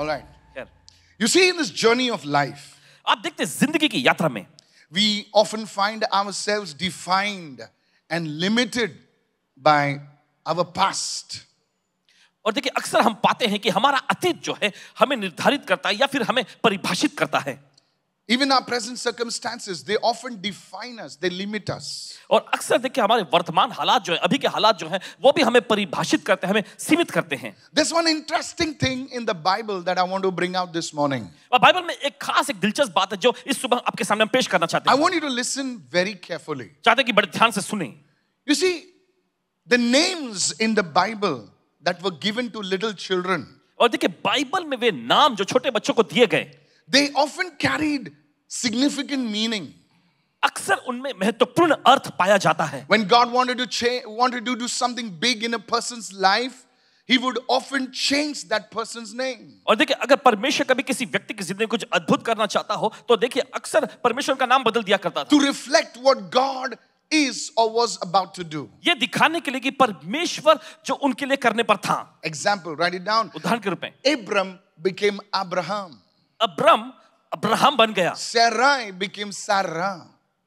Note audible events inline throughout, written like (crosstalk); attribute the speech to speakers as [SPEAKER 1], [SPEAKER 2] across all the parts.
[SPEAKER 1] All right. Here. You see, in this journey of life, आप देखते हैं जिंदगी की यात्रा में we often find ourselves defined and limited by our past. और देखिए अक्सर हम पाते हैं कि हमारा अतीत जो है हमें निर्धारित करता है या फिर हमें परिभाषित करता है even our present circumstances they often define us they limit us और अक्सर देखिए हमारे वर्तमान हालात जो है अभी के हालात जो हैं वो भी हमें परिभाषित करते हैं हमें सीमित करते हैं this one interesting thing in the Bible that I want to bring out this morning Bible में एक खास एक दिलचस्प बात है जो इस सुबह आपके सामने हम पेश करना चाहते हैं I want you to listen very carefully चाहते कि बड़े ध्यान से सुने you see the names in the Bible that were given to little children और देखिए बाइबल में वे नाम जो छोटे बच्चों को दिए गए they often carried significant meaning. अक्सर उनमें महत्वपूर्ण अर्थ पाया जाता है When God wanted to change, wanted to do something big in a person's life, he would often change that person's name. और देखिए अगर परमेश्वर कभी किसी व्यक्ति की जिंदगी में कुछ अद्भुत करना चाहता हो तो देखिए अक्सर परमेश्वर का नाम बदल दिया करता था. To reflect what God is or was about to do. ये दिखाने के लिए कि परमेश्वर जो उनके लिए करने पर था. Example, write it down. उदाहरण के रूप में. Abram became Abraham. Abram Abraham बन गया सराय बिकेम सारा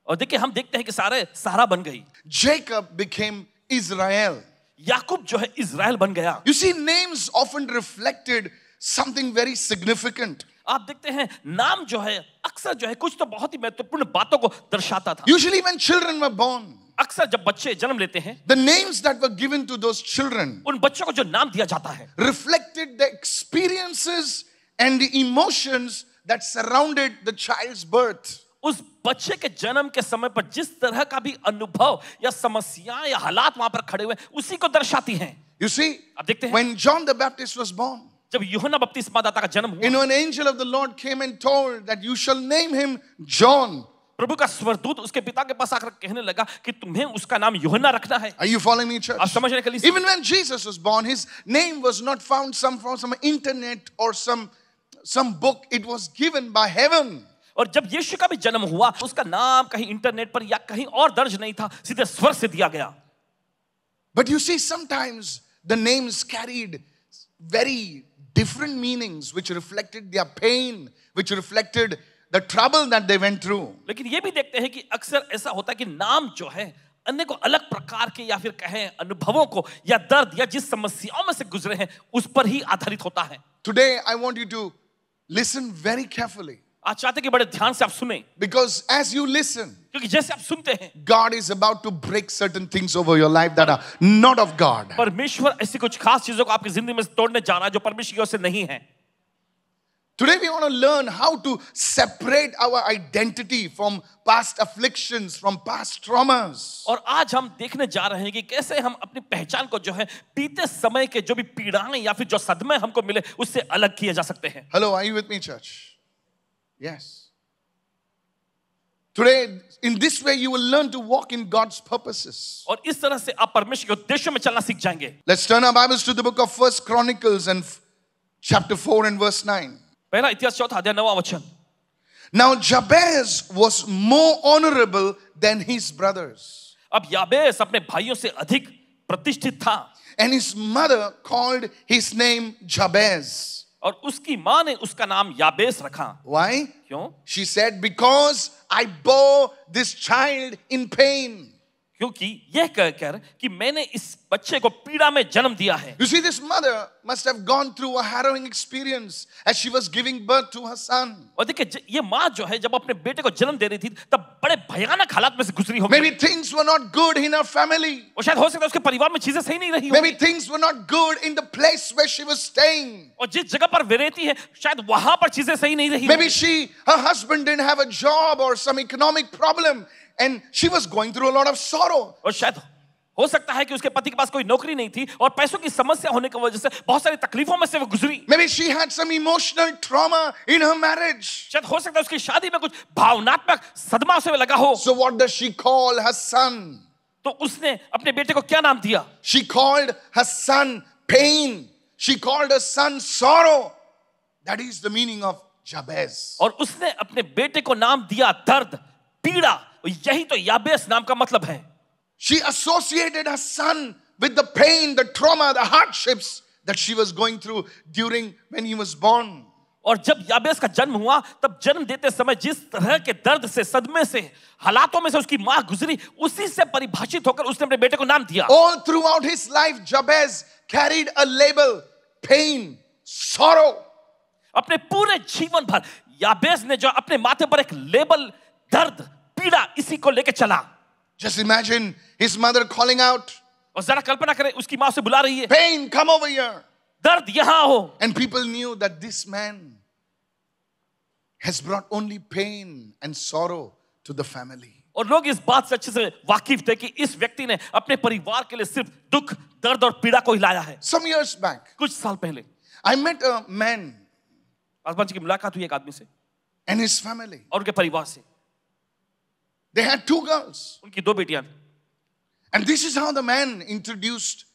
[SPEAKER 1] और देखिए हम देखते हैं कि सारे सारा बन गई जेकब बिकेम इजराइल याकूब जो है इजराइल बन गया you see names often reflected something very significant आप देखते हैं नाम जो है अक्सर जो है कुछ तो बहुत ही महत्वपूर्ण बातों को दर्शाता था usually when children were born अक्सर जब बच्चे जन्म लेते हैं the names that were given to those children उन बच्चों को जो नाम दिया जाता है reflected the experiences and the emotions that surrounded the child's birth. उस बच्चे के जन्म के समय पर जिस तरह का भी अनुभव या समस्याएं या हालात वहां पर खड़े हुए उसी को दर्शाती हैं। You see, अब देखते हैं when John the Baptist was born, जब यूहन्ना दाता का जन्म हुआ, you know an angel of the Lord came and told that you shall name him John. प्रभु का स्वर्गदूत उसके पिता के पास आकर कहने लगा कि तुम्हें उसका नाम यूहन्ना रखना है Are you following me church? आप समझ रहे हैं Even when Jesus was born his name was not found some from some internet or some book it was given by heaven और जब यीशु का भी जन्म हुआ तो उसका नाम कहीं इंटरनेट पर या कहीं और दर्ज नहीं था सीधे स्वर से दिया गया but you see sometimes the names carried very different meanings which reflected their pain which reflected the trouble that they went through लेकिन ये भी देखते हैं कि अक्सर ऐसा होता है कि नाम जो है अन्य को अलग प्रकार के या फिर कहें अनुभवों को या दर्द या जिस समस्याओं में से गुजरे हैं उस पर ही आधारित होता है Today I want you to Listen very carefully. आप चाहते कि बड़े ध्यान से आप सुने बिकॉज एज यू लिसन क्योंकि जैसे आप सुनते हैं God is about to break certain things over your life that are not of God परमेश्वर ऐसी कुछ खास चीजों को आपकी जिंदगी में तोड़ने जाना जो परमेश्वर की ओर से नहीं है Today, we want to learn how to separate our identity from past afflictions, from past traumas. और आज हम देखने जा रहे हैं कि कैसे हम अपनी पहचान को जो है बीते समय के जो भी पीड़ाएं या फिर जो सदमे हमको मिले उससे अलग किए जा सकते हैं Hello, are you with me, church? Yes. Today, in this way, you will learn to walk in God's purposes. let Let's turn our Bibles to the book of First Chronicles and chapter 4 and verse 9. पहला इतिहास चौथा अध्याय नवा वचन Now Jabez was more honorable than his brothers. अब याबेस अपने भाइयों से अधिक प्रतिष्ठित था. And his mother called his name Jabez. और उसकी माँ ने उसका नाम याबेस रखा. Why? क्यों? She said because I bore this child in pain. क्योंकि यह कहकर कि मैंने इस बच्चे को पीड़ा में जन्म दिया है you see this mother must have gone through a harrowing experience as she was giving birth to her son और देखिए ये मां जो है जब अपने बेटे को जन्म दे रही थी तब बड़े भयानक हालात में से गुजरी होगी maybe things were not good in her family और शायद हो सकता है उसके परिवार में चीजें सही नहीं रही होंगी maybe things were not good in the place where she was staying और जिस जगह पर वे रहती है शायद वहां पर चीजें सही नहीं रही maybe she her husband didn't have a job और some economic problem and she was going through a of sorrow हो सकता है कि उसके पति के पास कोई नौकरी नहीं थी और पैसों की समस्या होने की वजह से बहुत सारी तकलीफों में से वो गुजरी maybe she had some emotional trauma in her marriage शायद हो सकता है उसकी शादी में कुछ भावनात्मक सदमा उसे लगा हो so what does she call her son तो उसने अपने बेटे को क्या नाम दिया she called her son pain she called her son sorrow that is the meaning of Jabez और उसने अपने बेटे को नाम दिया दर्द पीड़ा यही तो याबेस नाम का मतलब है she associated her son with the pain the trauma the hardships that she was going through during when he was born और जब याबेस का जन्म हुआ तब जन्म देते समय जिस तरह के दर्द से सदमे से हालातों में से उसकी मां गुजरी उसी से परिभाषित होकर उसने अपने बेटे को नाम दिया all throughout his life Jabez carried a label pain sorrow अपने पूरे जीवन भर याबेस ने जो अपने माथे पर एक लेबल दर्द पीड़ा इसी को लेकर चला just imagine his mother calling out और जरा कल्पना करें उसकी मां से बुला रही है पेन कम ओवर हियर दर्द यहां हो and people knew that this man has brought only pain and sorrow to the family और लोग इस बात से अच्छे से वाकिफ थे कि इस व्यक्ति ने अपने परिवार के लिए सिर्फ दुख दर्द और पीड़ा को हिलाया है सम इयर्स बैक कुछ साल पहले आई मेट अ मैन आसमान जी की मुलाकात हुई एक आदमी से एंड हिज फैमिली और उनके परिवार से They had two girls. उनकी दो बेटियां थीं. And this is how the man introduced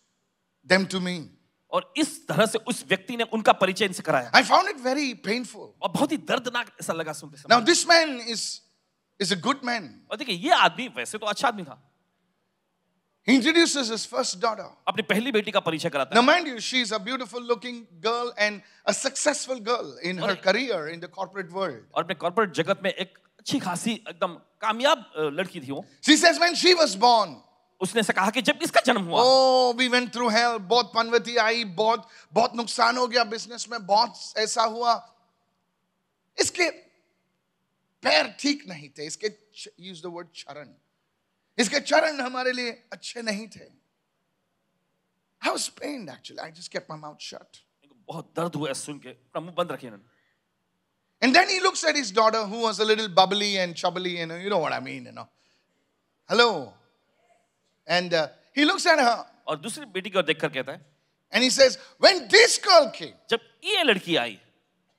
[SPEAKER 1] them to me. और इस तरह से उस व्यक्ति ने उनका परिचय इनसे कराया. I found it very painful. और बहुत ही दर्दनाक ऐसा लगा सुनते समय. Now this man is is a good man. और देखिए ये आदमी वैसे तो अच्छा आदमी था. He introduces his first daughter. अपनी पहली बेटी का परिचय कराता है. Now mind you, she is a beautiful looking girl and a successful girl in her career in the corporate world. और अपने corporate जगत में एक अच्छी खासी एकदम कामयाब लड़की थी वो she says when she was born उसने से कहा कि जब इसका जन्म हुआ oh we went through hell बहुत पनवती आई बहुत बहुत नुकसान हो गया बिजनेस में बहुत ऐसा हुआ इसके पैर ठीक नहीं थे इसके यूज द वर्ड चरण इसके चरण हमारे लिए अच्छे नहीं थे I was pained actually. I just kept my mouth shut. बहुत दर्द हुआ सुन के मुंह बंद रखे ना And then he looks at his daughter, who was a little bubbly and chubbly, and you know what I mean, you know. Hello. And uh, he looks at her. और दूसरी बेटी को देखकर कहता है And he says, when this girl came, जब ये लड़की आई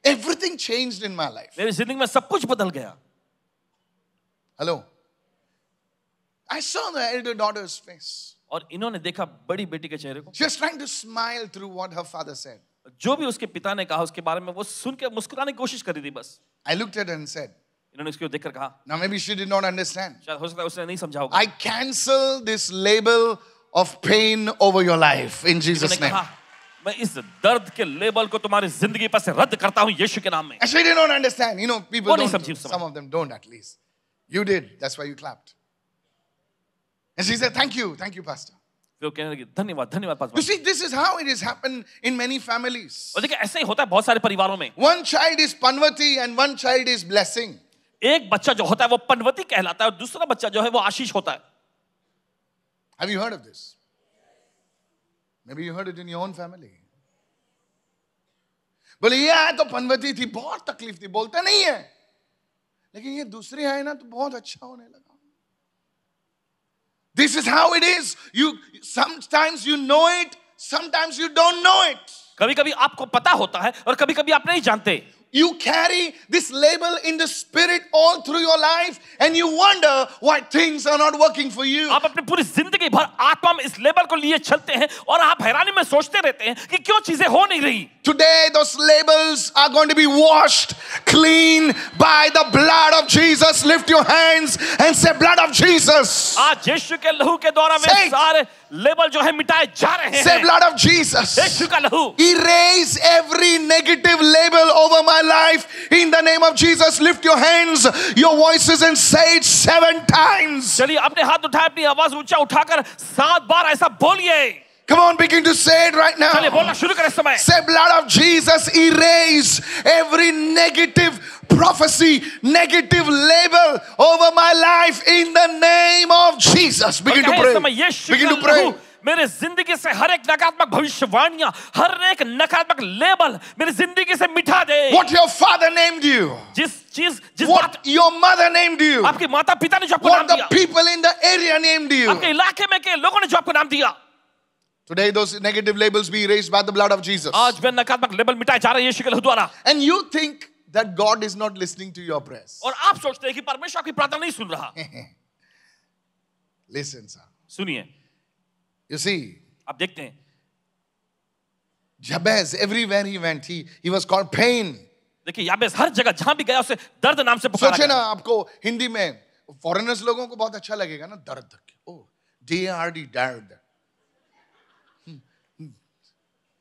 [SPEAKER 1] everything changed in my life. मेरी जिंदगी में सब कुछ बदल गया Hello. I saw the elder daughter's face. और इन्होंने देखा बड़ी बेटी के चेहरे को She was trying to smile through what her father said. जो भी उसके पिता ने कहा उसके बारे में वो सुन के मुस्कुराने की कोशिश कर रही थी बस I look at and said इन्होंने उसको देखकर कहा now be she did not understand शायद हो सकता है उसने नहीं समझा होगा I cancel this label of pain over your life in Jesus name मैं इस दर्द के लेबल को तुम्हारी जिंदगी पर से रद्द करता हूं यीशु के नाम में I did not understand you know people don't some of them don't at least you did that's why you clapped and she said thank you thank you pastor वो कहने लगे धन्यवाद धन्यवाद pastor you this is how it is happen in many families और देखिए ऐसे ही होता है बहुत सारे परिवारों में वन चाइल्ड इज पनवती and one child is blessing एक बच्चा जो होता है वो पनवती कहलाता है और दूसरा बच्चा जो है वो आशीष होता है have you heard of this maybe you heard it in your own family बोले ये आए तो पनवती थी बहुत तकलीफ थी बोलता नहीं है लेकिन ये दूसरी आए ना तो बहुत अच्छा होने लगा This is how it is. You sometimes you know it, sometimes you don't know it. कभी कभी आपको पता होता है और कभी कभी आप नहीं जानते You carry this label in the spirit all through your life and you wonder why things are not working for you. आप अपनी पूरी जिंदगी भर आत्मा में इस लेबल को लिए चलते हैं और आप हैरानी में सोचते रहते हैं कि क्यों चीजें हो नहीं रही. Today those labels are going to be washed clean by the blood of Jesus. Lift your hands and say, Blood of Jesus. आज यीशु के लहू के द्वारा वे सारे लेबल जो है मिटाए जा रहे हैं. Say, Blood of Jesus. Erase every negative label over my life in the name of Jesus. Lift your hands, your voices, and say it seven times. चलिए अपने हाथ उठाए अपनी आवाज ऊंचा उठाकर सात बार ऐसा बोलिए. Come on, begin to say it right now. Say, blood of Jesus, erase every negative prophecy, negative label over my life in the name of Jesus. Begin to pray. Begin to pray. मेरे जिंदगी से हर एक नकारात्मक भविष्यवाणियां हर एक नकारात्मक label मेरी जिंदगी से मिटा दे What your father named you. जिस चीज जिस What your mother named you. आपके माता पिता ने जो आपको नाम दिया. What the people in the area named you. आपके इलाके में के लोगों ने जो आपको नाम दिया. Today, those negative labels be erased by the blood of Jesus. आज वे नकारात्मक लेबल मिटाए जा रहे हैं यीशु के लहू द्वारा. And you think that God is not listening to your prayers. और आप सोचते हैं कि परमेश्वर आपकी प्रार्थना नहीं सुन रहा. Listen, sir. सुनिए. You see. आप देखते हैं. Jabez, everywhere he went, he he was called pain. देखिए याबेस हर जगह जहां भी गया उसे दर्द नाम से पुकारा सोचे ना आपको हिंदी में फॉरेनर्स लोगों को बहुत अच्छा लगेगा ना दर्द ओ डी आर डी दर्द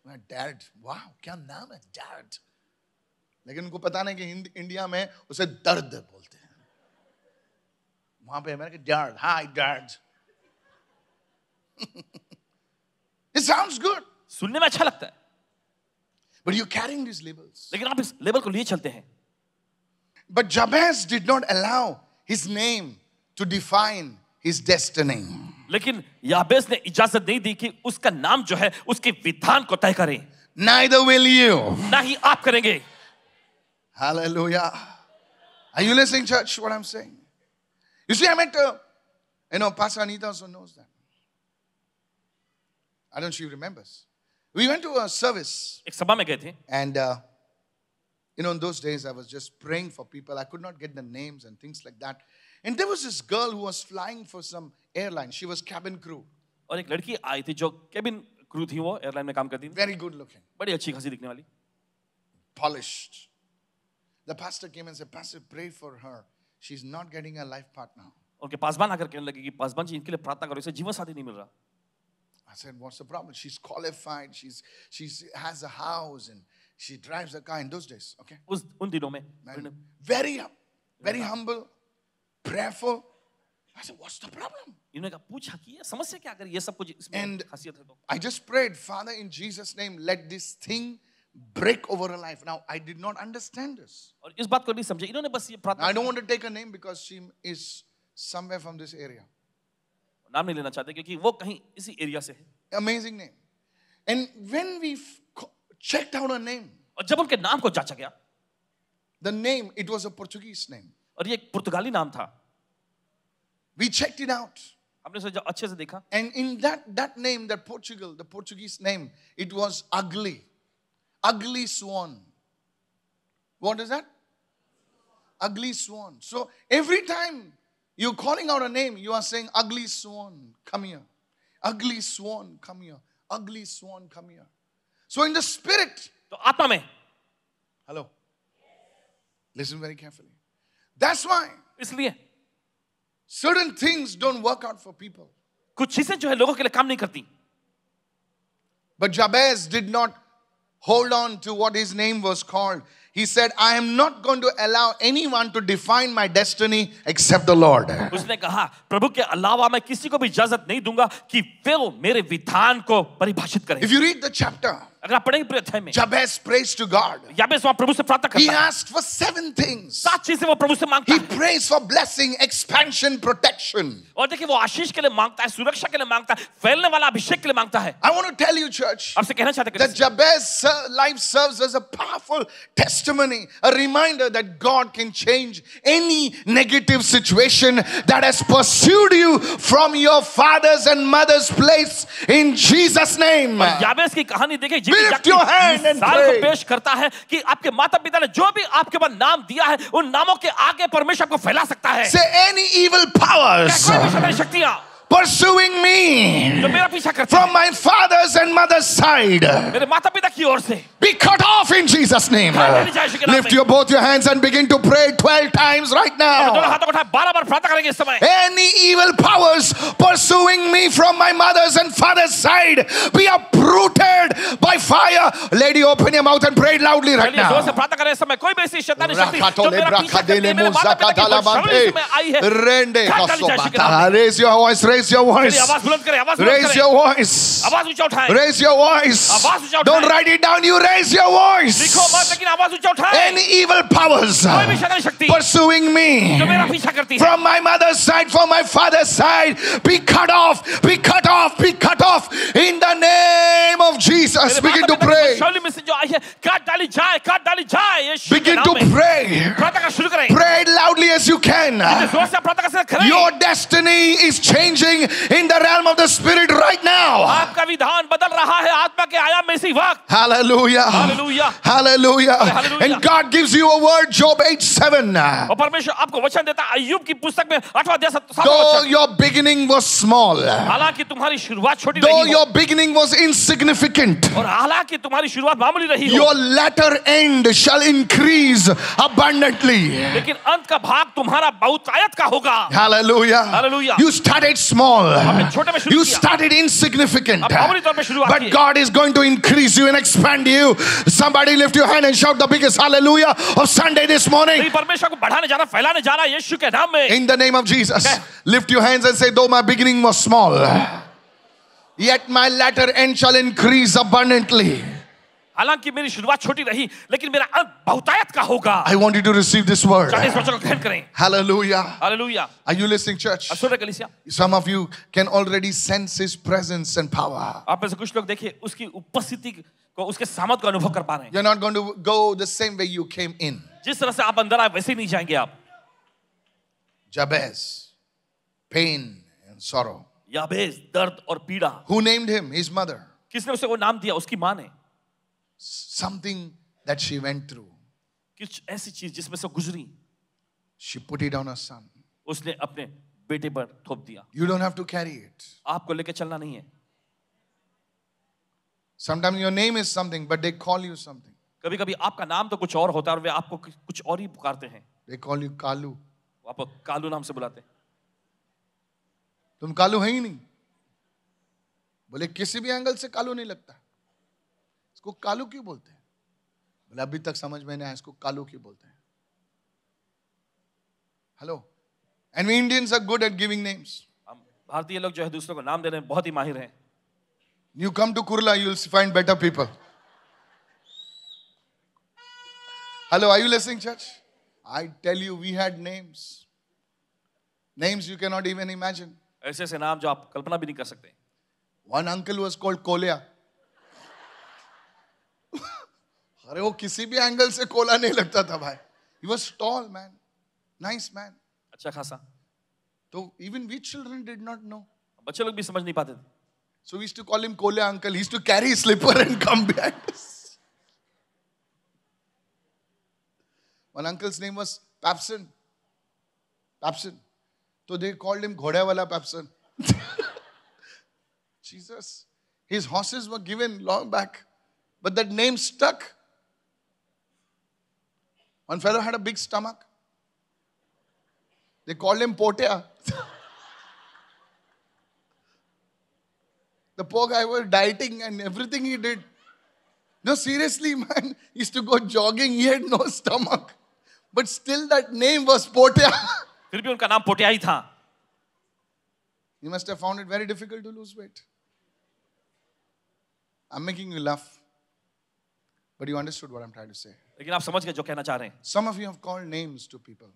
[SPEAKER 1] मैं डैड वाह क्या नाम है डैड लेकिन उनको पता नहीं कि इंडिया में उसे दर्द बोलते हैं वहां पे मैंने dad hi dad it sounds good सुनने में अच्छा लगता है but you carrying this labels लेकिन आप इस लेबल को लिए चलते हैं but Jabez did not allow his name to define his destiny लेकिन याबेस ने इजाजत नहीं दी कि उसका नाम जो है उसके विधान को तय करें Neither will you. ना ही आप करेंगे Hallelujah. Are you listening, church, what I'm saying? You see, I met, uh, you know, Pastor Anita also knows that. I don't know if she remembers. We went to a service. एक सभा में गए थे. And, uh, you know, in those days, I was just praying for people. I could not get the names and things like that. And there was this girl who was flying for some airline. She was cabin crew. और एक लड़की आई थी जो cabin crew थी वो airline में काम करती थी Very good looking. बड़ी अच्छी खासी दिखने वाली. Polished. The pastor came and said, Pastor, pray for her. She's not getting a life partner. उनके पासबान आकर कहने लगे कि पासबान जी इनके लिए प्रार्थना करो इसे जीवन साथी नहीं मिल रहा. I said, what's the problem? She's qualified. she has a house and she drives a car in those days. Okay. उस उन दिनों में. very humble, prayerful. I said, what's the problem? इन्होंने कहा पूछा कि ये समस्या क्या अगर ये सब कुछ इसमें खासियत है तो I just prayed, Father, in Jesus' name, let this thing break over her life. Now, I did not understand this. और इस बात को नहीं समझे इन्होंने बस ये प्रार्थना I don't want to take her name because she is somewhere from this area. नाम नहीं लेना चाहते क्योंकि वो कहीं इसी एरिया से है amazing name and when we checked out her name और जब उनके नाम को जांचा गया the name it was a portuguese name और ये पुर्तगाली नाम था We checked it out. And in that that name, that Portugal, the Portuguese name, it was ugly, ugly swan. What is that? Ugly swan. So every time you're calling out a name, you are saying, "Ugly swan, come here. Ugly swan, come here. Ugly swan, come here." So in the spirit. तो आत्मा Hello. Listen very carefully. That's why. इसलिए. Certain things don't work out for people. कुछ चीजें जो है लोगों के लिए काम नहीं करती But Jabez did not hold on to what his name was called. He said, I am not going to allow anyone to define my destiny except the Lord. उसने कहा प्रभु के अलावा मैं किसी को भी इजाजत नहीं दूंगा कि वे मेरे विधान को परिभाषित करें If you read the chapter, अगर आप पढ़ेंगे प्रिय अध्याय में जबेस प्रेज टू गॉड याबेस वहां प्रभु से प्रार्थना करता है he asked for seven things सात चीजें वो प्रभु से मांगता है he prays for blessing expansion protection और देखिए वो आशीष के लिए मांगता है सुरक्षा के लिए मांगता है फैलने वाला अभिषेक के लिए मांगता है I want to tell you church आपसे कहना चाहते हैं that Jabez life serves as a powerful testimony a reminder that God can change any negative situation that has pursued you from your father's and mother's place in Jesus name याबेस की कहानी देखिए पेश करता है कि आपके माता पिता ने जो भी आपके पास नाम दिया है उन नामों के आगे परमेश्वर को फैला सकता है से एनी इवल पावर्स शक्तियां pursuing me from my father's and mother's side be cut off in Jesus' name. Lift your both your hands and begin to pray 12 times right now. Any evil powers pursuing me from my mother's and father's side be uprooted by fire. Lady, open your mouth and pray loudly right now. Raise your voice, Raise your voice. Raise your voice. Raise your voice. Don't write it down. You raise your voice. Any evil powers pursuing me from my mother's side, from my father's side, be cut off, be cut off, be cut off in the name of Jesus. Begin to pray. Begin to pray. Pray loudly as you can. Your destiny is changing changing in the realm of the spirit right now. आपका विधान बदल रहा है आत्मा के वक्त. Hallelujah. Hallelujah. Hallelujah. And God gives you a word, Job 8:7. और परमेश्वर आपको वचन देता है की पुस्तक में सातवां वचन. Though your beginning was small. हालांकि तुम्हारी शुरुआत छोटी Though your beginning was insignificant. और हालांकि तुम्हारी शुरुआत रही. Your latter end shall increase abundantly. लेकिन अंत का भाग Hallelujah. Hallelujah. You started small small, you started insignificant, but God is going to increase you and expand you. Somebody lift your hand and shout the biggest hallelujah of Sunday this morning. In the name of Jesus, lift your hands and say, Though my beginning was small, yet my latter end shall increase abundantly. हालांकि मेरी शुरुआत छोटी रही लेकिन मेरा अंत बहुतायत का होगा I want you to receive this word चलिए इस वचन को ग्रहण करें hallelujah hallelujah are you listening church सुन कलीसिया some of you can already sense his presence and power आप में से कुछ लोग देखिए उसकी उपस्थिति को उसके सामर्थ्य का अनुभव कर पा रहे हैं you are not going to go the same way you came in जिस तरह से आप अंदर आए वैसे ही नहीं जाएंगे आप जबेस पेन एंड सोरो याबेस दर्द और पीड़ा who named him his mother किसने उसे वो नाम दिया उसकी मां ने something that she went through. kuch aisi cheez jisme se guzri She put it on her son. usne apne bete par thop diya You don't have to carry it. aapko leke chalna nahi hai Sometimes your name is something, but they call you something. kabhi kabhi aapka naam to kuch aur hota hai aur ve aapko kuch aur hi pukarte hain They call you kalu aapko kalu naam se bulate बुलाते हैं तुम कालू है ही नहीं बोले किसी भी angle से कालू नहीं इसको कालू क्यों बोलते हैं बोले अभी तक समझ में नहीं आया इसको कालू क्यों बोलते हैं hello and we Indians are good at giving names भारतीय लोग जो है दूसरों को नाम देने में बहुत ही माहिर हैं you come to Kurla you will find better people hello are you listening church I tell you we had names names you can not even imagine ऐसे ऐसे नाम जो आप कल्पना भी नहीं कर सकते one uncle was called Koliya अरे वो किसी भी एंगल से कोला नहीं लगता था भाई he was tall man nice man अच्छा खासा तो even we children did not know बच्चे लोग भी समझ नहीं पाते थे so we to call him Kole uncle he to carry slipper and come behind One uncle's name was Papson. Papson. So they called him Ghodewala Papson. Jesus. His horses were given long back, but that name stuck. One fellow had a big stomach. They called him Potia. (laughs) the poor guy was dieting and everything he did. No, seriously, man, (laughs) he used to go jogging. He had no stomach. But still, that name was Potia. फिर You must have found it very difficult to lose weight. I'm making you laugh. But you understood what I'm trying to say. लेकिन आप समझ गए जो कहना चाह रहे हैं. Some of you have called names to people.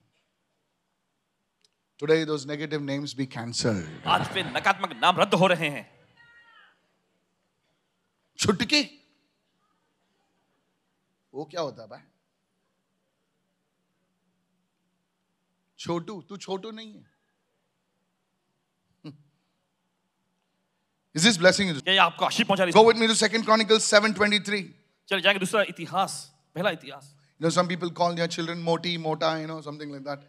[SPEAKER 1] Today those negative names be cancelled. आज पे नकारात्मक नाम रद्द हो रहे हैं. छुटकी. वो क्या होता है भाई? छोटू तू छोटू नहीं है. Is this blessing? आपको आशीष पहुंचा रही है. Go with me to Second Chronicles 7:23. चले जाएंगे दूसरा इतिहास पहला इतिहास You know, some people call their children Moti, Mota, you know, something like that.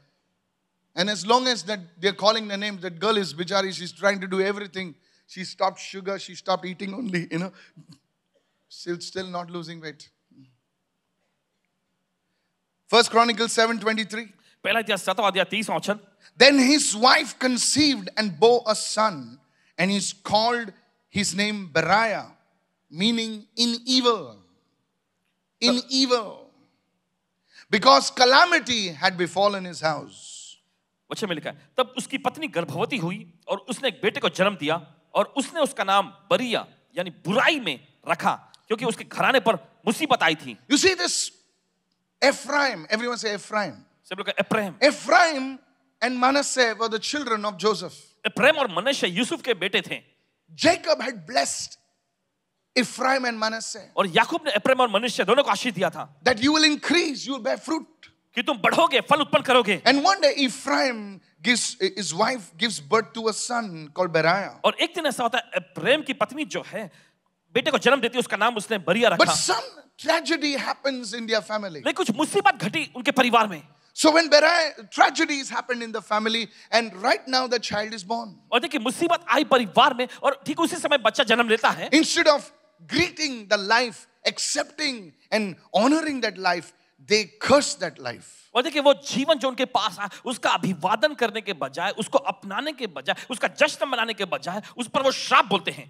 [SPEAKER 1] And as long as that they're calling the name, that girl is bichari, she's trying to do everything. She stopped sugar, she stopped eating only, you know. Still, still not losing weight. First Chronicles 7:23. पहला इतिहास Then his wife conceived and bore a son, and he's called his name Beriah, meaning in evil. in evil because calamity had befallen his house वचन अच्छा, में लिखा है तब उसकी पत्नी गर्भवती हुई और उसने एक बेटे को जन्म दिया और उसने उसका नाम बरिया यानी बुराई में रखा क्योंकि उसके घराने पर मुसीबत आई थी you see this Ephraim everyone से एफ्राइम सब लोग Ephraim Ephraim and Manasseh were the children of Joseph Ephraim और मनसे यूसुफ के बेटे थे Jacob had blessed Ephraim and Manasseh. और याकूब ने इफ्राइम और मनुष्य दोनों को आशीष दिया था That you will increase, you will bear fruit. कि तुम बढ़ोगे फल उत्पन्न करोगे And one day Ephraim gives his wife gives birth to a son called Beriah. और एक दिन ऐसा होता है इफ्राइम की पत्नी जो है बेटे को जन्म देती है उसका नाम उसने बरिया रखा But some tragedy happens in their family. लेकिन कुछ मुसीबत घटी उनके परिवार में So when Beriah, tragedies happened in the family, and right now the child is born. और देखिए मुसीबत आई परिवार में और ठीक उसी समय बच्चा जन्म लेता है. Instead of greeting the life, accepting and honoring that life, they curse that life. और देखिए वो जीवन जो उनके पास आया उसका अभिवादन करने के बजाय उसको अपनाने के बजाय उसका जश्न मनाने के बजाय उस पर वो श्राप बोलते हैं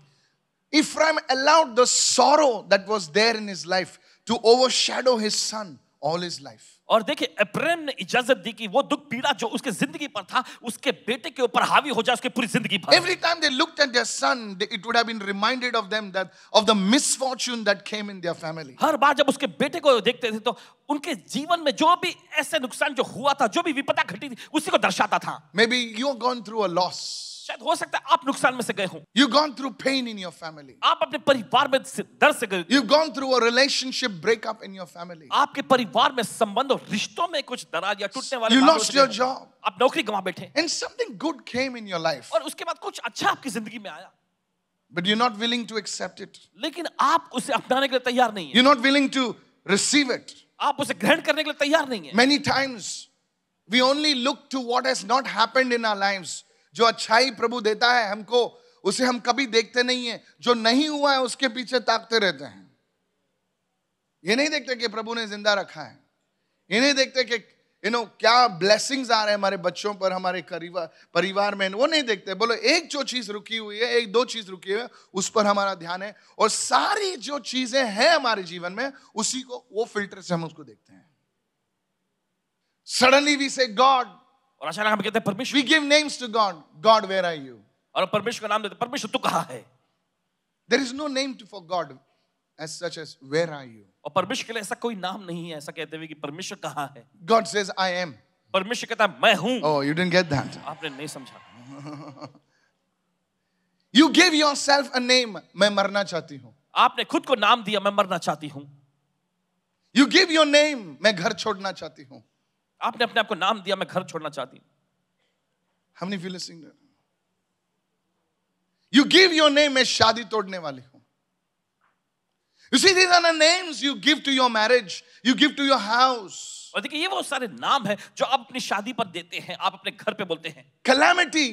[SPEAKER 1] Ephraim allowed the sorrow that was there in his life to overshadow his son all his life. और देखिए ने इजाजत दी कि वो दुख पीड़ा जो उसके जिंदगी पर था उसके बेटे के ऊपर हावी हो जाए उसके पूरी जिंदगी पर every time they looked at their son it would have been reminded of them that of the misfortune that came in their family हर बार जब उसके बेटे को देखते थे तो उनके जीवन में जो भी ऐसे नुकसान जो हुआ था जो भी विपदा घटी थी उसी को दर्शाता था maybe you gone through a loss शायद हो सकता है आप नुकसान में से गए हो you gone through pain in your family आप अपने परिवार में दर्द से गए you gone through a relationship breakup in your family आपके परिवार में संबंध और रिश्तों में कुछ दरार या टूटने वाले यू लॉस्ट योर जॉब आप नौकरी गवा बैठे and something good came in your life और उसके बाद कुछ अच्छा आपकी जिंदगी में आया But you're not willing to accept it. लेकिन आप उसे अपनाने के लिए तैयार नहीं हैं. You're not willing to receive it. आप उसे ग्रहण करने के लिए तैयार नहीं हैं. Many times we only look to what has not happened in our lives जो अच्छाई प्रभु देता है हमको उसे हम कभी देखते नहीं है जो नहीं हुआ है उसके पीछे ताकते रहते हैं ये नहीं देखते कि प्रभु ने जिंदा रखा है ये नहीं देखते कि यू नो क्या ब्लेसिंग्स आ रहे हैं हमारे बच्चों पर हमारे परिवार में वो नहीं देखते बोलो एक जो चीज रुकी हुई है एक दो चीज रुकी हुई है उस पर हमारा ध्यान है और सारी जो चीजें हैं हमारे जीवन में उसी को वो फिल्टर से हम उसको देखते हैं सडनली वी से गॉड और आशा हम कहते हैं परमेश्वर we give names to God God where are you और परमेश्वर का नाम देते परमेश्वर तू कहां है there is no name to for God as such as where are you और परमेश्वर के लिए ऐसा कोई नाम नहीं है ऐसा कहते हुए कि परमेश्वर कहां है गॉड सेज आई एम परमेश्वर कहता है मैं हूं oh you didn't get that आपने नहीं समझा (laughs) You gave yourself a name मैं मरना चाहती हूं आपने खुद को नाम दिया मैं मरना चाहती हूं यू गिव योर नेम मैं घर छोड़ना चाहती हूं आपने अपने आप को नाम दिया मैं घर छोड़ना चाहती हूं feel singer you give your name मैं शादी तोड़ने वाली हूं इसी दिन names you give to your marriage you give to your house और देखिए ये वो सारे नाम है जो आप अपनी शादी पर देते हैं आप अपने घर पर बोलते हैं calamity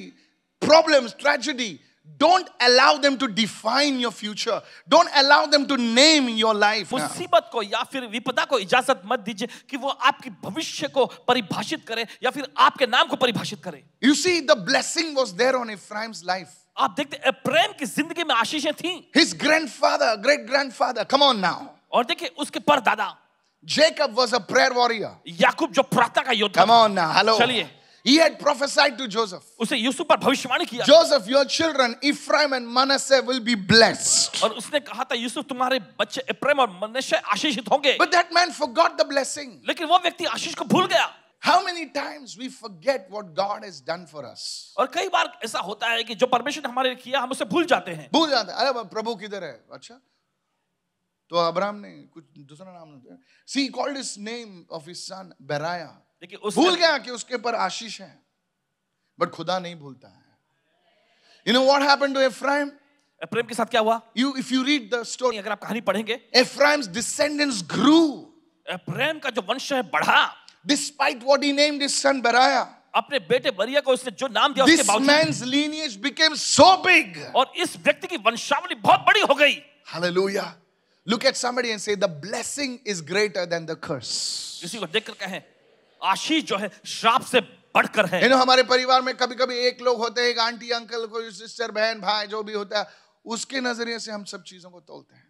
[SPEAKER 1] problem tragedy don't allow them to define your future don't allow them to name your life मुसीबत को या फिर विपदा को इजाजत मत दीजिए कि वो आपकी भविष्य को परिभाषित करे या फिर आपके नाम को परिभाषित करे you see the blessing was there on Ephraim's life आप देखते हैं प्रेम की जिंदगी में आशीषें थी his grand great grand come on now और देखिए उसके पर दादा Jacob was a prayer warrior याकूब जो प्रार्थना का योद्धा कम ऑन नाउ हेलो चलिए He had prophesied to Joseph. उसे यूसुफ पर भविष्यवाणी किया Joseph, your children Ephraim and Manasseh will be blessed. और उसने कहा था यूसुफ तुम्हारे बच्चे इफ्राइम और मनश्शे आशीषित होंगे But that man forgot the blessing. लेकिन वो व्यक्ति आशीष को भूल गया How many times we forget what God has done for us? और कई बार ऐसा होता है कि जो परमेश्वर ने हमारे लिए किया हम उसे भूल जाते हैं भूल जाते हैं अरे प्रभु किधर है अच्छा तो अब्राहम ने कुछ दूसरा नाम see called his name of his son Beriah देखिए उस भूल गया कि उसके ऊपर आशीष है बट खुदा नहीं भूलता है you know what happened to Ephraim Ephraim के साथ क्या हुआ you if you read the story अगर आप कहानी पढ़ेंगे एफ्राइम्स डिसेंडेंट्स ग्रू एफ्राइम का जो वंश है बढ़ा despite what he named his son Beriah अपने बेटे बरिया को उसने जो नाम दिया This उसके बावजूद lineage became so big. और इस व्यक्ति की वंशावली बहुत बड़ी हो गई hallelujah Look at somebody and say, the blessing is greater than the curse. किसी को देखकर कहें आशीष जो है श्राप से बढ़कर है you हमारे परिवार में कभी कभी एक लोग होते हैं एक आंटी अंकल कोई सिस्टर बहन भाई जो भी होता है उसके नजरिए से हम सब चीजों को तोलते हैं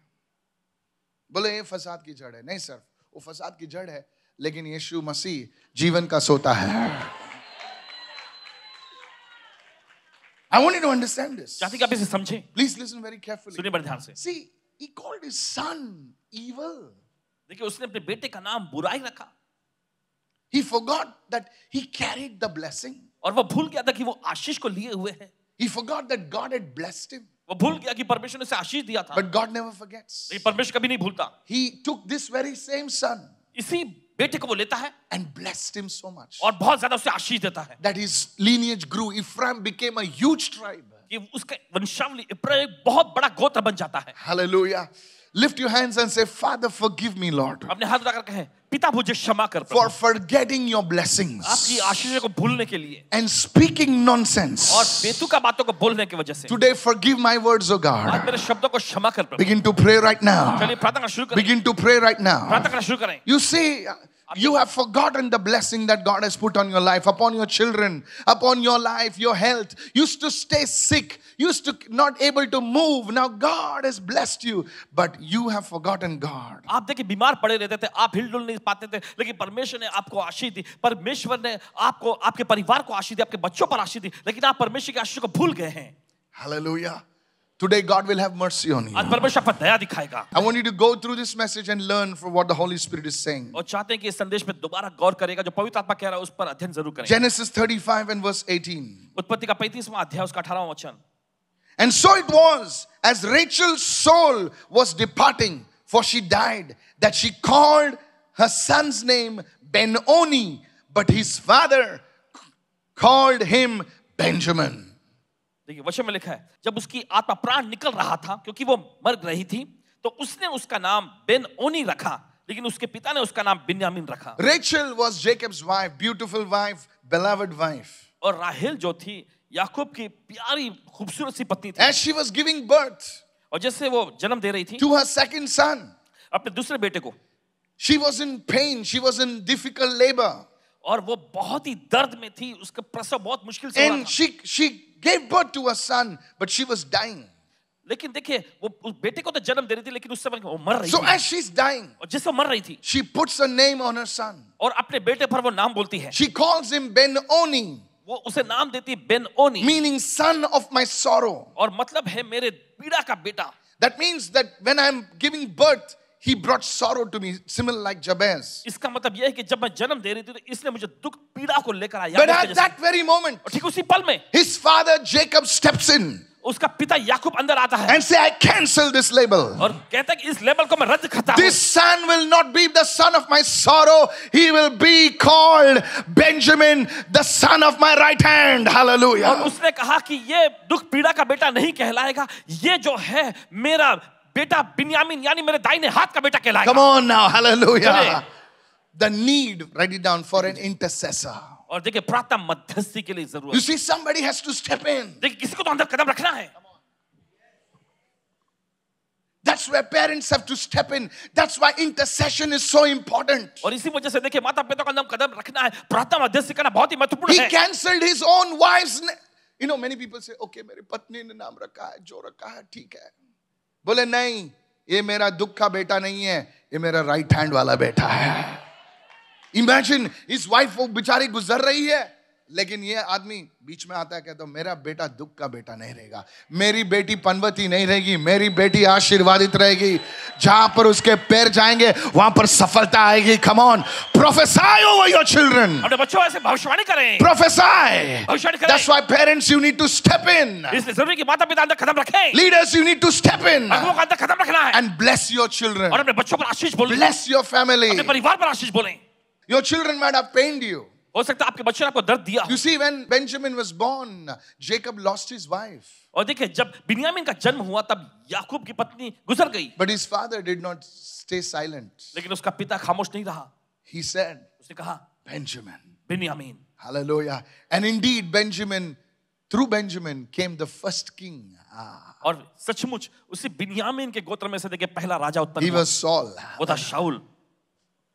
[SPEAKER 1] बोले ये फसाद की जड़ है नहीं सर वो फसाद की जड़ है लेकिन यीशु मसीह जीवन का सोता है I want to understand this चाहते आप इसे समझें प्लीज लिसन वेरी केयरफुल सुनिए बड़े ध्यान से see he called his son evil देखिए उसने अपने बेटे का नाम बुराई रखा He forgot that he carried the blessing. और वो भूल गया था कि वो आशीष को लिए हुए हैं. He forgot that God had blessed him. वो भूल गया कि परमेश्वर ने उसे आशीष दिया था. But God never forgets. ये परमेश्वर कभी नहीं भूलता. He took this very same son. इसी बेटे को वो लेता है and blessed him so much. और बहुत ज्यादा उसे आशीष देता है. That his lineage grew. Ephraim became a huge tribe. कि उसके वंशावली इब्राहिम बहुत बड़ा गोत्र बन जाता है. Hallelujah. Lift your hands and say, Father, forgive me, Lord. अपने हाथ उठाकर कहें पिता मुझे क्षमा कर for forgetting your blessings आपकी आशीष को भूलने के लिए and speaking nonsense और बेतुका बातों को बोलने की वजह से today forgive my words o god आज मेरे शब्दों को क्षमा कर प्रभु begin to pray right now चलिए प्रार्थना शुरू करें begin to pray right now प्रार्थना शुरू करें you see you have forgotten the blessing that God has put on your life, upon your children, upon your life, your health. Used to stay sick, used to not able to move. Now God has blessed you, but you have forgotten God. आप देखिए बीमार पड़े रहते थे आप हिलडुल नहीं पाते थे लेकिन परमेश्वर ने आपको आशी दी परमेश्वर ने आपको आपके परिवार को आशी दी आपके बच्चों पर आशी दी लेकिन आप परमेश्वर की आशी को भूल गए हैं Hallelujah. Today, God will have mercy on you. आज दिखाएगा. I want you to go through this message and learn from what the Holy Spirit is saying. चाहते हैं कि इस संदेश में दोबारा गौर करेगा जो कह रहा है उस पर अध्ययन जरूर करें. Genesis 35 and verse 18. उत्पत्ति का अध्याय उसका वचन. And so it was as Rachel's soul was departing, for she died, that she called her son's name Benoni, but his father called him Benjamin. देखिए वचन में लिखा है जब उसकी आत्मा प्राण निकल रहा था क्योंकि वो मर रही थी तो उसने उसका नाम बेन ओनी रखा लेकिन उसके पिता ने उसका नाम बिन्यामीन रखा Rachel was Jacob's wife beautiful wife beloved wife और राहेल जो थी याकूब की प्यारी खूबसूरत सी पत्नी थी as she was giving birth और जैसे वो जन्म दे रही थी टू हर सेकंड सन अपने दूसरे बेटे को she was in pain she was in difficult labour और वो बहुत ही दर्द में थी उसका प्रसव बहुत मुश्किल से and she she gave birth to a son, but she was dying. लेकिन देखिए वो उस बेटे को तो जन्म दे रही थी लेकिन उस समय वो मर रही so थी as she's dying, और जिस मर रही थी she puts a name on her son. और अपने बेटे पर वो नाम बोलती है she calls him Ben Oni. वो उसे नाम देती बेन ओनी मीनिंग सन ऑफ माई सोरो और मतलब है मेरे पीड़ा का बेटा That means that when I'm giving birth, he brought sorrow to me similar like jabez इसका मतलब यह है कि जब मैं जन्म दे रही थी तो इसने मुझे दुख पीड़ा को लेकर आया but at that very moment ठीक उसी पल में his father jacob steps in उसका पिता याकूब अंदर आता है and say i cancel this label और कहता है कि इस लेबल को मैं रद्द करता हूं this son will not be the son of my sorrow he will be called benjamin the son of my right hand hallelujah और उसने कहा कि ये दुख पीड़ा का बेटा नहीं कहलाएगा ये जो है मेरा बेटा बिन्यामीन यानी मेरे दाहिने हाथ का बेटा कहलाएगा come on now hallelujah the need write it down for an intercessor और देखिए प्रार्थना मध्यस्थी के लिए जरूरत you see somebody has to step in देखिए किसी को तो अंदर कदम रखना है That's where parents have to step in. That's why intercession is so important. और इसी वजह से देखिए माता पिता का नाम कदम रखना है प्रार्थना मध्यस्थी करना बहुत ही महत्वपूर्ण है. He cancelled his own wife's you know many people say okay मेरी पत्नी ने नाम रखा है जो रखा है ठीक है बोले नहीं ये मेरा दुख का बेटा नहीं है ये मेरा राइट हैंड वाला बेटा है इमेजिन इस वाइफ वो बेचारी गुजर रही है लेकिन ये आदमी बीच में आता है कहता तो मेरा बेटा दुख का बेटा नहीं रहेगा मेरी बेटी पनवती नहीं रहेगी मेरी बेटी आशीर्वादित रहेगी जहां पर उसके पैर जाएंगे वहां पर सफलता आएगी come on prophesy over your children अपने बच्चों ऐसे भविष्यवाणी करें प्रोफेसाई भविष्यवाणी करें that's why parents you need to step in इसलिए जरूरी कि माता-पिता अंदर कदम रखें leaders you need to step in अगुओं का अंदर कदम रखना है एंड ब्लेस योर चिल्ड्रन और अपने बच्चों पर आशीष बोलें ब्लेस योर फैमिली अपने परिवार पर आशीष बोलें योर चिल्ड्रन हैव यू हो सकता है आपके बच्चे ने आपको दर्द दिया you see when Benjamin was born Jacob lost his wife और देखिए जब बिन्यामिन का जन्म हुआ तब याकूब की पत्नी गुजर गई but his father did not stay silent लेकिन उसका पिता खामोश नहीं रहा ही सेड उसने कहा बेंजामिन बिन्यामिन hallelujah and indeed Benjamin through Benjamin came the first king और सचमुच उसी बिन्यामिन के गोत्र में से देखिए पहला राजा उत्पन्न ही वाज सॉल वो था शाऊल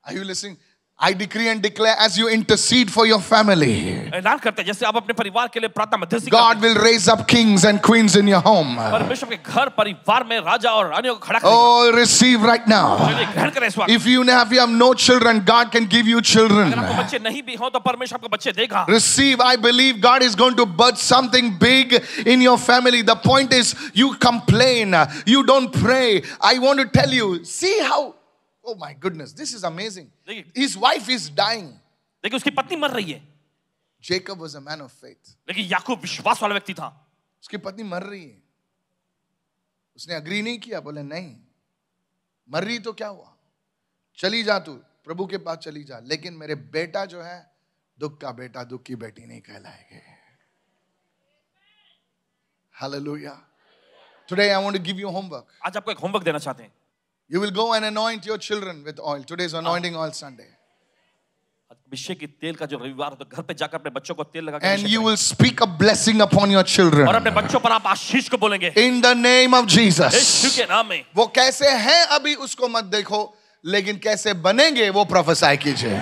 [SPEAKER 1] are you listening I decree and declare as you intercede for your family. करते जैसे आप अपने परिवार के लिए God will raise up kings and queens in your home. परमेश्वर के घर परिवार में राजा और रानियों को Oh, receive right now. If you have you have no children, God can give you children. बच्चे नहीं भी हो तो परमेश्वर बच्चे देगा. Receive. I believe God is going to birth something big in your family. The point is you complain, you don't pray. I want to tell you, see how Oh my goodness, this is amazing. His wife is dying. देखिए उसकी पत्नी मर रही है Jacob was a man of faith. लेकिन याकूब विश्वास वाला व्यक्ति था उसकी पत्नी मर रही है उसने अग्री नहीं किया बोले नहीं मर रही तो क्या हुआ चली जा तू प्रभु के पास चली जा लेकिन मेरे बेटा जो है दुख का बेटा दुख की बेटी नहीं कहलाएंगे hallelujah today I want to give you homework आज आपको एक होमवर्क देना चाहते हैं You will go and anoint your children with oil. Today's ah. anointing oil Sunday. अभिषेक की तेल का जो रविवार तो घर पे जाकर अपने बच्चों को तेल लगा and you will speak a blessing upon your children और अपने बच्चों पर आप आशीष को बोलेंगे in the name of Jesus यीशु के नाम में वो कैसे हैं अभी उसको मत देखो लेकिन कैसे बनेंगे वो प्रोफेसाई कीजिए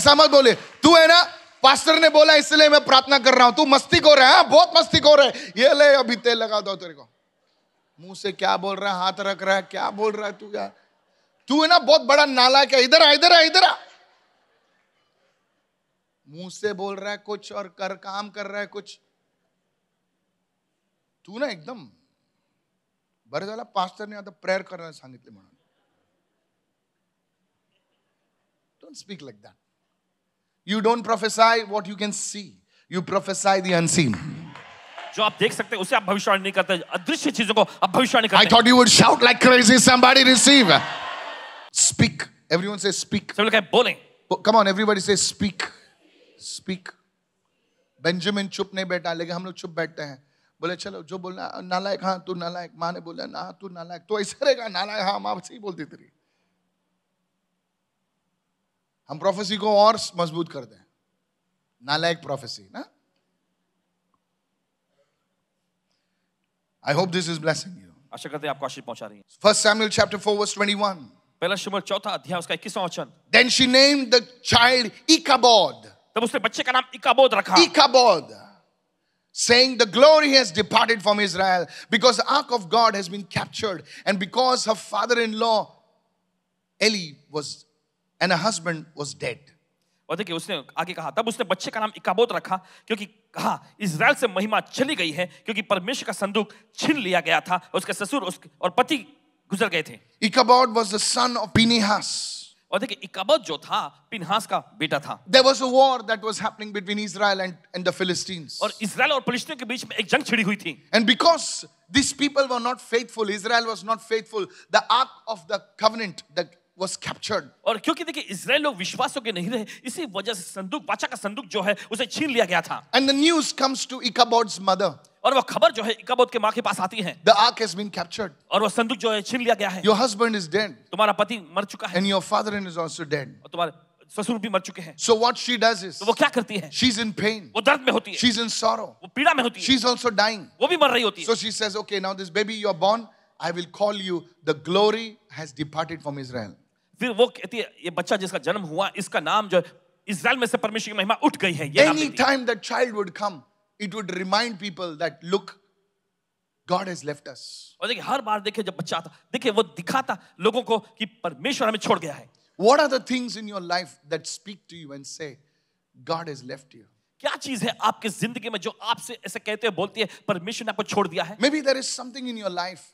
[SPEAKER 1] ऐसा मत बोले तू है ना पास्टर ने बोला इसलिए मैं प्रार्थना कर रहा हूं तू मस्ती को रहा है हाँ, बहुत मस्ती को रहा है ये ले अभी तेल लगा दो तेरे को मुंह से क्या बोल रहा है हाथ रख रहा है क्या बोल रहा है तू यार तू है ना बहुत बड़ा नाला क्या इधर आ इधर आ इधर आ मुंह से बोल रहा है कुछ और कर काम कर रहा है कुछ तू ना एकदम बरं पास्टर ने आता प्रेयर करायला सांगितले म्हणून don't speak like that you don't prophesy what you can see you prophesy the unseen जो आप देख सकते हैं उसे आप भविष्यवाणी नहीं करते अदृश्य चीजों को आप भविष्यवाणी करते I thought you would shout like crazy somebody receive speak everyone say speak सब लोग बोलें come on everybody say speak speak Benjamin चुप नहीं बैठा लेकिन हम लोग चुप बैठते हैं बोले चलो जो बोलना नालायक हाँ तू नालायक माँ ने बोला ना तू नालायक तो ऐसे रहेगा नालायक हाँ माँ सही बोलती तेरी हम प्रोफेसी को और मजबूत कर दें नालायक प्रोफेसी ना I hope this is blessing you. आशा करते हैं आपको आशीष पहुंचा रही है. First Samuel chapter 4 verse 21. पहला शमूएल चौथा अध्याय उसका 21वां वचन. Then she named the child Ichabod. तब उसने बच्चे का नाम इकाबोद रखा. Ichabod. Saying the glory has departed from Israel because the ark of God has been captured and because her father-in-law Eli was and her husband was dead. और देखिए उसने आगे कहा तब उसने बच्चे का नाम इकाबोत रखा क्योंकि कहा इसराइल से महिमा चली गई है क्योंकि परमेश्वर का संदूक छीन लिया गया था उसके ससुर उसके और पति गुजर गए थे Ichabod was the son of Phinehas और देखिए इकाबोत जो था पिनहास का बेटा था there was a war that was happening between Israel and and the Philistines और इजराइल और फिलिस्तीन के बीच में एक जंग छिड़ी हुई थी and because this people were not faithful Israel was not faithful the ark of the covenant the was captured. और क्योंकि देखिए इजराइल लोग विश्वास योग्य नहीं रहे इसी वजह से संदूक वाचा का संदूक जो है उसे छीन लिया गया था And the news comes to Ichabod's mother. और वो खबर जो है इकाबोद के माँ के पास आती है The ark has been captured. और वो संदूक जो है छीन लिया गया है Your husband is dead. तुम्हारा पति मर चुका है And your father in is also dead. और तुम्हारे ससुर भी मर चुके हैं so what she does is, तो वो क्या करती है she's in pain, वो दर्द में होती है she's in sorrow, वो पीड़ा में होती है she's also dying, वो भी मर रही होती है so she says, okay, now this baby you're born, I will call you, the glory has departed from Israel. फिर वो कहती है ये बच्चा जिसका जन्म हुआ इसका नाम जो इज़राइल में से परमेश्वर की महिमा उठ गई है ये any time the child would come it would remind people that look God has left us और देखिए हर बार देखिए जब बच्चा आता देखिए वो दिखाता लोगों को कि परमेश्वर हमें छोड़ गया है what are the things in your life that speak to you and say God has left you क्या चीज है आपके जिंदगी में जो आपसे ऐसे कहते हैं बोलती है परमेश्वर ने आपको छोड़ दिया है maybe there is something in your life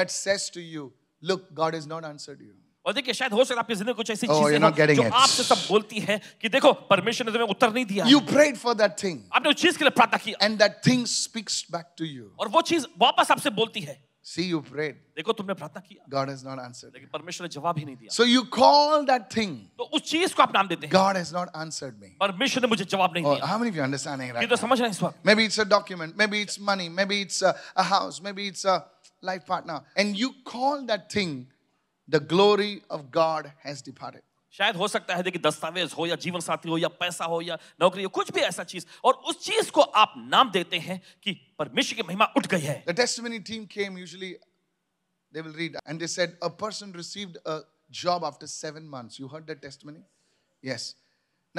[SPEAKER 1] that says to you look God has not answered you और देखिए शायद हो सकता आपकी जिंदगी कुछ ऐसी oh, चीजें जो आपसे सब बोलती है कि देखो परमेश्वर ने तुम्हें उत्तर नहीं दिया you prayed for that thing आपने उस चीज के लिए प्रार्थना की and that thing speaks back to you और वो चीज वापस आपसे बोलती है See you prayed. देखो तुमने प्रार्थना किया. God has not answered. लेकिन परमेश्वर ने जवाब ही नहीं दिया. So you call that thing. तो उस चीज को आप नाम देते हैं. God has not answered me. परमेश्वर ने मुझे जवाब नहीं oh, दिया. How many of you understanding right? ये तो समझ रहे हैं इस वक्त. Maybe it's a document. Maybe it's money. Maybe it's a, a house. Maybe it's a life partner. And you call that thing. the glory of God has departed. शायद हो सकता है देखिए दस्तावेज हो या जीवन साथी हो या पैसा हो या नौकरी हो कुछ भी ऐसा चीज और उस चीज को आप नाम देते हैं कि परमेश्वर की महिमा उठ गई है The testimony team came usually they will read and they said a person received a job after 7 months you heard that testimony yes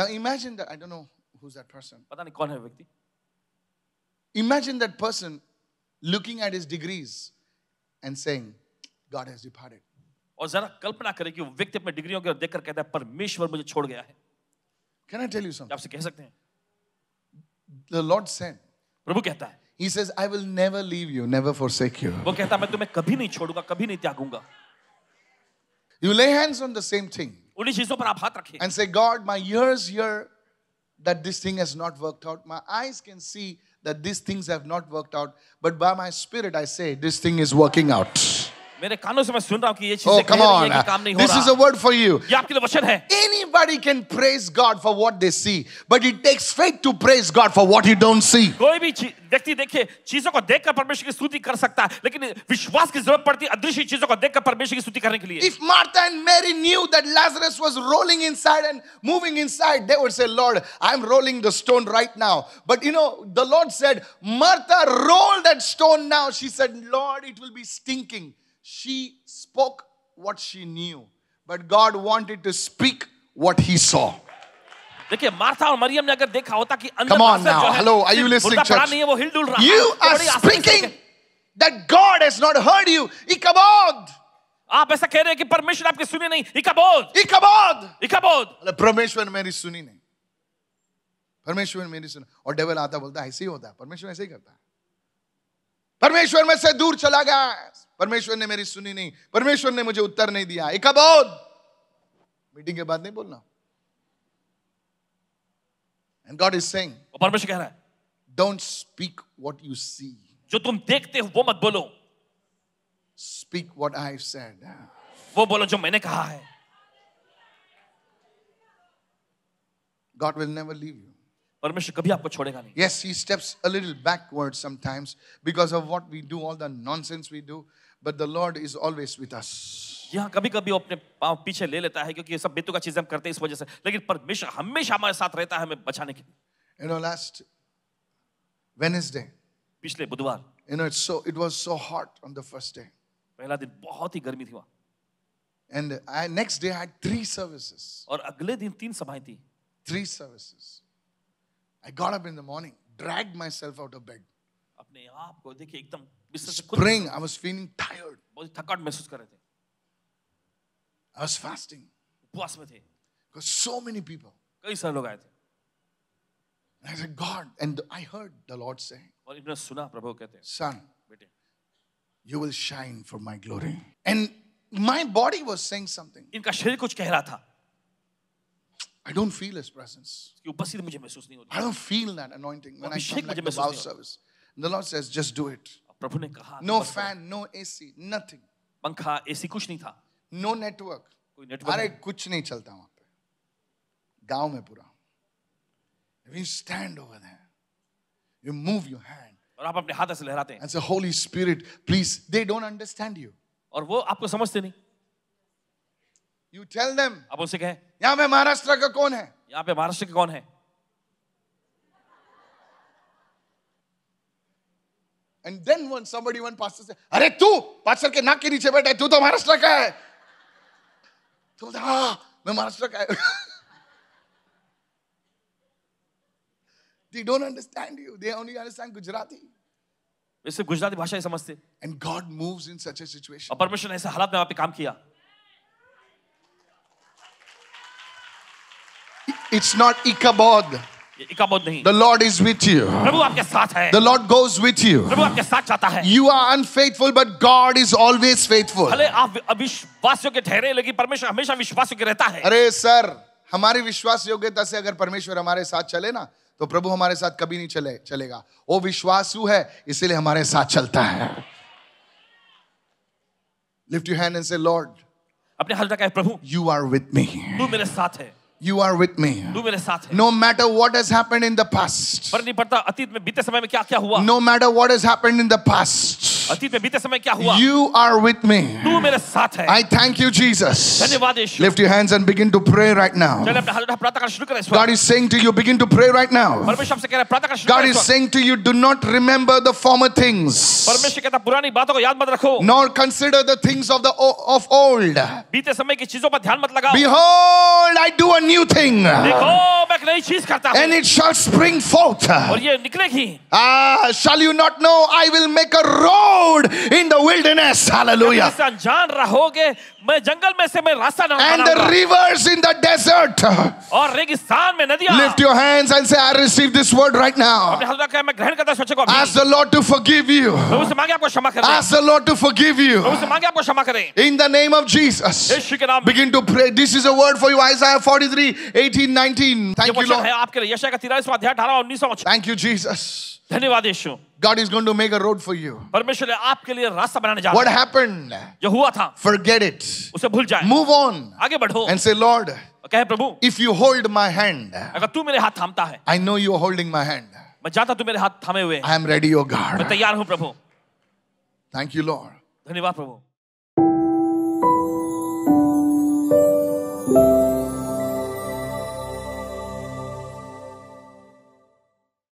[SPEAKER 1] now imagine that I don't know who's that person पता नहीं कौन है व्यक्ति Imagine that person looking at his degrees and saying God has departed और जरा कल्पना करें कि वो व्यक्ति अपने डिग्रियों की ओर देखकर कहता है परमेश्वर मुझे छोड़ गया है can I tell you something आपसे कह सकते हैं द लॉर्ड सेड प्रभु कहता है He says, I will never leave you, never forsake you. वो कहता मैं तुम्हें कभी नहीं छोड़ूंगा कभी नहीं त्यागूंगा You lay hands on the same thing. उन्हीं चीजों पर आप हाथ रखें. And say, God, my ears hear that this thing has not worked out. My eyes can see that these things have not worked out. But by my spirit, I say, this thing is working out. oh, come on. This is a word for you. Anybody can praise God for what they see, but it takes faith to praise God for what you don't see. कोई भी व्यक्ति देखिए चीजों को देखकर परमेश्वर की कर सकता है, लेकिन विश्वास की जरूरत पड़ती है अदृश्य चीजों को देखकर परमेश्वर की करने के लिए। If Martha and Mary knew that Lazarus was rolling inside and moving inside, they would say, Lord, I'm rolling the stone right now. But you know, the Lord said, Martha, roll that stone now. She said, Lord, it will be stinking. She spoke what she knew, but God wanted to speak what he saw. देखिए Martha और मरियम ने अगर देखा होता कि अंदर Come on now. Hello, are you listening, church? नहीं है वो हिलडुल रहा You are speaking that God has not heard you. Ichabod. आप ऐसा कह रहे हैं कि परमेश्वर आपकी सुनी नहीं इकाबोध इकाबोध इकाबोध परमेश्वर मेरी सुनी नहीं परमेश्वर मेरी सुनी और डेवल आता बोलता है ऐसे ही होता है परमेश्वर ऐसे ही करता है परमेश्वर में से दूर चला गया परमेश्वर ने मेरी सुनी नहीं परमेश्वर ने मुझे उत्तर नहीं दिया एक अबोध मीटिंग के बाद नहीं बोलना एंड गॉड इज सेइंग परमेश्वर कह रहा है don't speak what you see जो तुम देखते हो वो मत बोलो speak what I have said वो बोलो जो मैंने कहा है God will never leave you परमेश्वर कभी आपको छोड़ेगा नहीं. Yes, he steps a little backward sometimes because of what we do, all the nonsense we do. but the Lord is always with us. यहा कभी कभी अपने पाँव पीछे ले लेता है क्योंकि ये सब बेतु का चीजें हम करते हैं इस वजह से लेकिन परमेश्वर हमेशा हमारे साथ रहता है हमें बचाने के you know, last Wednesday, पिछले बुधवार you know, it's so, it was so hot on the first day. पहला दिन बहुत ही गर्मी थी वहाँ And I, next day I had three services. और अगले दिन तीन सभाएं थी Three services. I got up in the morning, dragged myself out of bed. अपने आप को देखिए एकदम spring, I was feeling tired. I was fasting. Because so many people. कई सारे लोग आए थे. And I said, God, and I heard the Lord say. Son. You will shine for my glory. And my body was saying something. इनका शरीर I don't feel His presence. I don't feel that anointing when I come like the service. And the Lord says, just do it. प्रभु ने कहा no fan no AC nothing पंखा AC कुछ नहीं था no no network कोई network अरे कुछ नहीं चलता वहां पे गांव में पूरा we stand over there you move your hand और आप अपने हाथ ऐसे लहराते हैं and Holy Spirit please they don't understand you और वो आपको समझते नहीं यू टेल देम आप उनसे कहें यहां पे महाराष्ट्र का कौन है यहां पे महाराष्ट्र का कौन है and then one somebody, one pastor अरे तू पास्टर के नाक के नीचे बैठा है तू तो महाराष्ट्र का है तो हाँ मैं महाराष्ट्र का है (laughs) They don't understand you. They only understand Gujarati. वे सिर्फ गुजराती भाषा ही समझते and God moves in such a situation और परमेश्वर ने ऐसे हालात में वहां पे काम किया it's not The Lord is with you. The Lord goes with you. You are unfaithful, but God is always faithful. अरे सर हमारी विश्वास योग्यता से अगर परमेश्वर हमारे साथ चले ना तो प्रभु हमारे साथ कभी नहीं चले चलेगा वो विश्वासु है इसीलिए हमारे साथ चलता है lift you hand and say Lord अपने हाथ लगाए प्रभु यू आर विथ मी तू मेरे साथ है you are with me. No matter what has happened in the past. No matter what has happened in the past. You are with me. I thank you, Jesus. Lift your hands and begin to pray right now. अपने शुरू करें God is saying to you, begin to pray right now. परमेश्वर कह रहा है शुरू God is saying to you, do not remember the former things, परमेश्वर कहता है, पुरानी बातों को याद मत रखो nor consider the things of the of old. बीते समय की चीजों पर ध्यान मत लगाओ Behold, I do a new thing, देखो and मैं नई चीज it shall spring forth. Ah, shall you not know? I will make a road in the wilderness. Hallelujah. And the rivers in the desert. Lift your hands and say I receive this word right now. Ask the Lord to forgive you. Ask the Lord to forgive you. In the name of Jesus. Begin to pray. This is a word for you Isaiah 43 18 19. Thank you Lord. Thank you Jesus. धन्यवाद यीशु God is going to make a road for you. परमेश्वर ने आपके लिए रास्ता बनाने जा रहा है. What happened? जो हुआ था. Forget it. उसे भूल जाए. Move on. आगे बढ़ो. And say, Lord. कहे प्रभु. If you hold my hand. अगर तू मेरे हाथ थामता है. I know you are holding my hand. मैं जानता तू मेरे हाथ थामे हुए. I am ready, O God. मैं तैयार हूँ प्रभु. Thank you, Lord. धन्यवाद प्रभु.